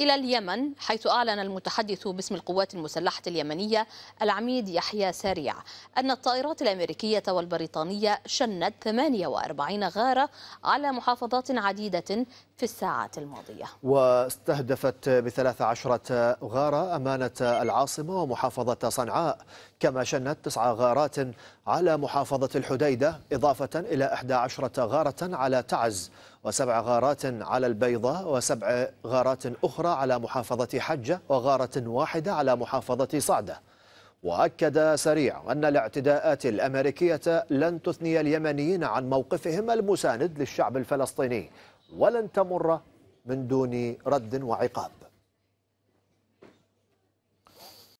إلى اليمن حيث أعلن المتحدث باسم القوات المسلحة اليمنية العميد يحيى سريع أن الطائرات الأمريكية والبريطانية شنت 48 غارة على محافظات عديدة في الساعات الماضية واستهدفت بثلاث عشرة غارة أمانة العاصمة ومحافظة صنعاء كما شنت تسعة غارات على محافظة الحديدة إضافة إلى 11 غارة على تعز وسبع غارات على البيضاء وسبع غارات أخرى على محافظة حجة وغارة واحدة على محافظة صعدة وأكد سريع أن الاعتداءات الأمريكية لن تثني اليمنيين عن موقفهم المساند للشعب الفلسطيني ولن تمر من دون رد وعقاب